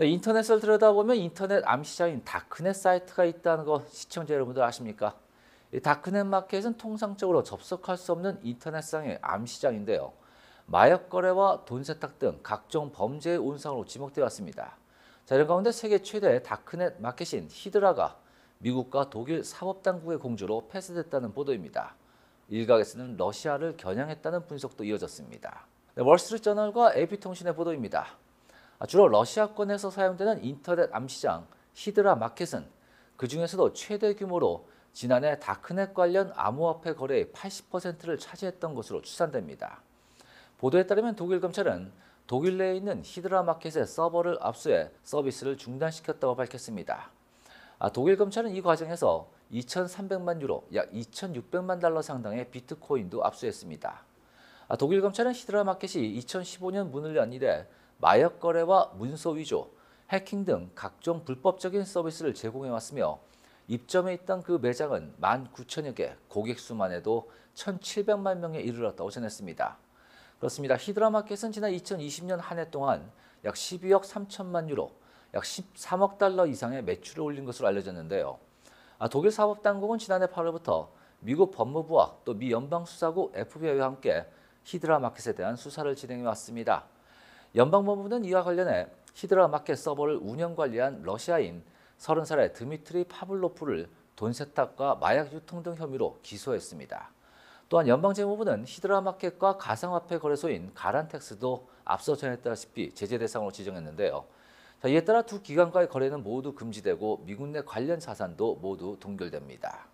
네, 인터넷을 들여다보면 인터넷 암시장인 다크넷 사이트가 있다는 거 시청자 여러분들 아십니까? 다크넷 마켓은 통상적으로 접속할 수 없는 인터넷상의 암시장인데요. 마약 거래와 돈 세탁 등 각종 범죄의 온상으로 지목되어 왔습니다. 자, 이런 가운데 세계 최대 다크넷 마켓인 히드라가 미국과 독일 사법당국의 공조로 폐쇄됐다는 보도입니다. 일각에서는 러시아를 겨냥했다는 분석도 이어졌습니다. 네, 월스트리트저널과 AP통신의 보도입니다. 아, 주로 러시아권에서 사용되는 인터넷 암시장 히드라 마켓은 그 중에서도 최대 규모로 지난해 다크넷 관련 암호화폐 거래의 80%를 차지했던 것으로 추산됩니다. 보도에 따르면 독일 검찰은 독일 내에 있는 히드라 마켓의 서버를 압수해 서비스를 중단시켰다고 밝혔습니다. 아, 독일 검찰은 이 과정에서 2,300만 유로, 약 2,600만 달러 상당의 비트코인도 압수했습니다. 아, 독일 검찰은 히드라 마켓이 2015년 문을 연 이래 마약 거래와 문서 위조, 해킹 등 각종 불법적인 서비스를 제공해 왔으며 입점해 있던 그 매장은 19,000여 개, 고객 수만 해도 1,700만 명에 이르렀다고 전했습니다. 그렇습니다. 히드라 마켓은 지난 2020년 한 해 동안 약 12억 3천만 유로, 약 13억 달러 이상의 매출을 올린 것으로 알려졌는데요. 아, 독일 사법당국은 지난해 8월부터 미국 법무부와 또 미 연방수사국 FBI와 함께 히드라 마켓에 대한 수사를 진행해 왔습니다. 연방법무부는 이와 관련해 히드라 마켓 서버를 운영 관리한 러시아인 30살의 드미트리 파블로프를 돈 세탁과 마약 유통 등 혐의로 기소했습니다. 또한 연방재무부는 히드라 마켓과 가상화폐 거래소인 가란텍스도 앞서 전했다시피 제재 대상으로 지정했는데요. 자, 이에 따라 두 기관과의 거래는 모두 금지되고 미국 내 관련 자산도 모두 동결됩니다.